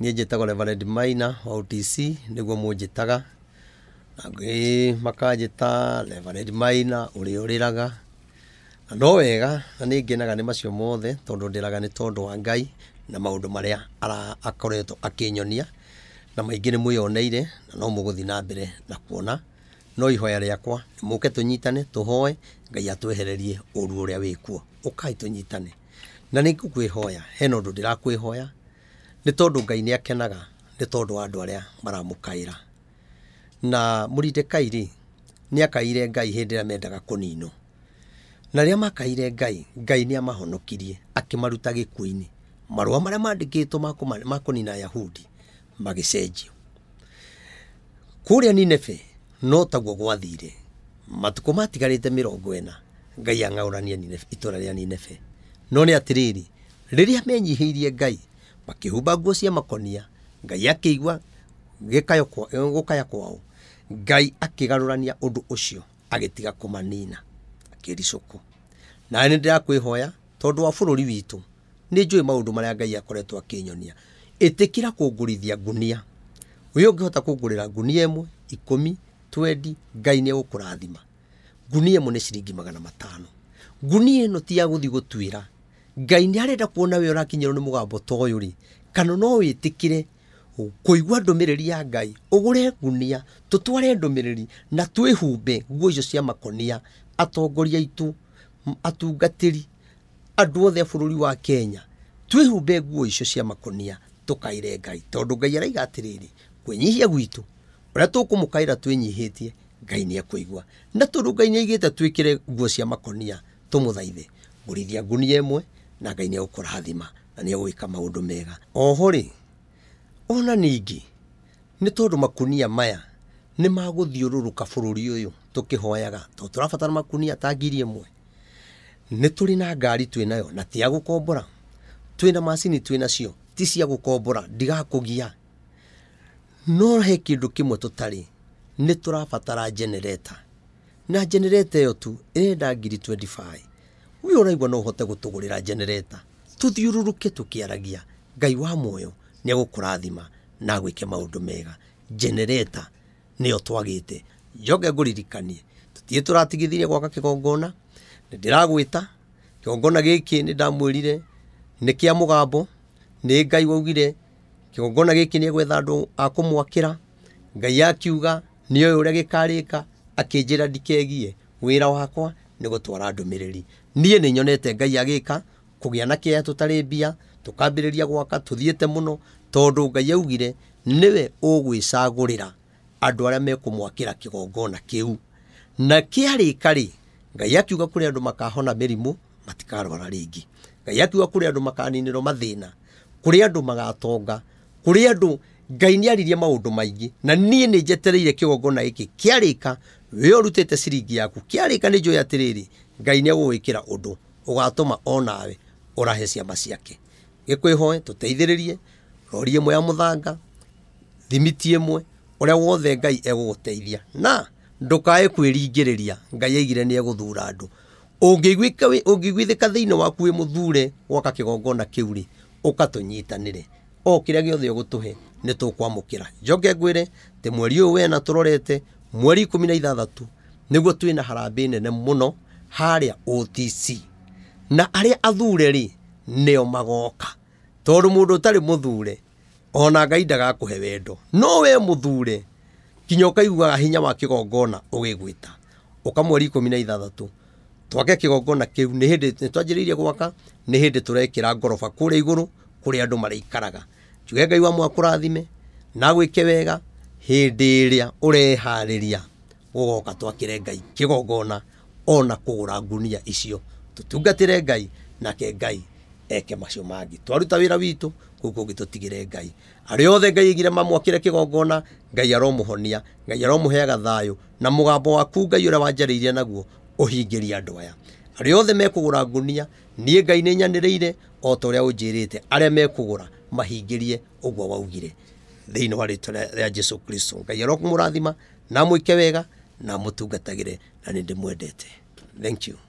niä njä tagwo Reverend Maina wa OTC niguo munjitaga na ngä Reverend Maina å rä na no wega na nä ngenaga macio mothe tondå ndä raga nä wa ngai na maå ndå marä akoretwo akä nyonia na maingä nä mwä oneire na no må gå thiä na mbere na kuona no ihoya rĩakwa må ke tå nyitane ngai atwehererie å ru å rä a na nä ngå kwä hoya hena å ndä rakwä hoya nä tondå ngai nä akenaga nä tondå wa andå arä a maramå kaä na må kairä nä akaire ngai hä ndä ä rä a mendaga kå nino na rä a makaire ngai ngai nä amahonokirie akä maruta gä kuä-inä marua marä a mandä kä two makå nina ayahudi magä cenjio kå rä a nineve no taguo gwathire matukå matigarä te mä rongo ena ngai ang'aå rania itå ra rä a nineve no nä atä rä rä rä rä a menyihä irie ngai makĩhumba nguo cia makonia ngai akĩigua gũkaya kwao ngai akĩgarũrania ũndũ ũcio agĩtiga kũmanina akĩricũkwo nawe nĩ ndĩrakwĩhoya tondũ wa bũrũri witũ nĩ njũĩ maũndũ marĩa ngai akoretwo akĩnyonia ĩtĩkĩra kũngũrithia ngunia wĩ ũngĩhota kũngũrĩra ngunia ĩmwe ikũmi twendi ngai nĩ egũkũrathima ngunia ĩmwe nĩ ciringi magana matano ngunia ĩno ti ya gũthiĩ gũtuĩra ngai nä arenda kuona we å rakinyä nä må gambo ta å yå rä kana no wä tä kä re kuigua ndumiriri ya ngai ugure gunia tutware ndumiriri na twihumbe nguo icio cia makonia atongoria aitu atungatiri andu othe bururi wa Kenya twihumbe nguo icio cia makonia tukaire ngai tondu ngai araiga atiriri kwenyihia gwitu uria tukumukaira twinyihitie ngai ni akuigua na tondu ngai ni aigite twikire nguo cia makonia tumuthaithe gurithia ngunia mwe na ngai nä egå rathima na nä egå ka maå ndå mega oho rä ona ningä nä tondå makunia maya nä magå thiå bå rå ũyũ tukihoyaga to turabatara makunia ta ngiri imwe ni turi na ngari twi nayo na ti kombora twä na macini twä nacio ti cia gukombora ndigakugia no he kindu tarä nä tå rabatara genereta na genereta iyo tu irenda ngiri 25 we uraigua no uhote gutugurira generator tuthiururuke tukiaragia ngai wa muoyo nä egåkårathima na agwä maundu mega generator nä o twagä njoke ngå ririkanie tå tå ratigithirie gwaka kä gongona nä ndä ragwä ta kä gongona gä kä nä ndamwä rire nä kä a må gambo nä ngai waugire kä gongona gä kä nä egwetha andå akå mwakä ra ngai akiuga nä å yå å rä a gä karä ka ndikegie wä wakwa nä gå twara niä ni nyonete ngai agika ka kå gä a na kä aya mbia tå gwaka tuthiete muno tondu ngai augire niwe ũgwĩcagũrĩra andu ra mekumwakira kigongona kiu na kä arä ngai akiuga kuri andu makahona mä rimå matikarwara rĩngĩ ngai akiuga kuri andu andå mathina kuri andu magatonga kuri andu ngai ni aririe maundu maingi na nie ni njetereire kigongona iki kiarika wĩ ũrutĩte ciringi yaku kiarika nĩ njũĩ atĩrĩrĩ ngai nä egågwä å ugatuma onawe urahe ciama ciake gikwihoe tuteithiririe rori imwe ya muthanga thimiti imwe uria wothe ngai eguguteithia na ndukae kwiringiriria ngai aigire ni eguthura andu ungigwika ungigwithika thiini waku wi muthure gwaka kigongona kiu ri ukatunyitanire o kiria giothe ugutuhe ni tukwamukira njoke ngwire ti mweri uyu wena turorete mweri ikumi na ithathatu niguo na harambĩ nene muno haria OTC na arĩa athure rĩ nĩo magoka tondũ mũndũ ũtarĩ mũthure ona Ngai ndagakũhe wendo no we mũthure kinya ũkaiguaga hinya wa kĩgongona ũgĩgwĩta ũka mweri ikũmi na ithathatũ twake kĩgongona kĩu nĩ hĩndĩ nĩ twanjĩrĩirie gwaka nĩ hĩndĩ tũrekĩra ngoroba kũrĩa igũrũ kũrĩa andũ marĩikaraga njuge Ngai wa mwakũrathime na gwĩke wega hĩndĩ ĩrĩa ũreharĩria gũgoka twakĩre Ngai kĩgongona ona kugura ngunia icio tutungatire ngai nake ngai eke macio mangi twaruta wira witu kuko kungi ngai ari othe ngai igire mamwakire kigongona ngai aromuhonia ngai aromuheaga thayo na mugambo waku ngai uria wanjariirie naguo uhingiria andu aya aria othe mekugura ngunia nie ngai ni nyanireire o ta å rä a å njä rä waugire thä wa rä twa jesu kristo ngai arokå må rathima na mwä wega namutungatagira na nä ndä mwendete thank you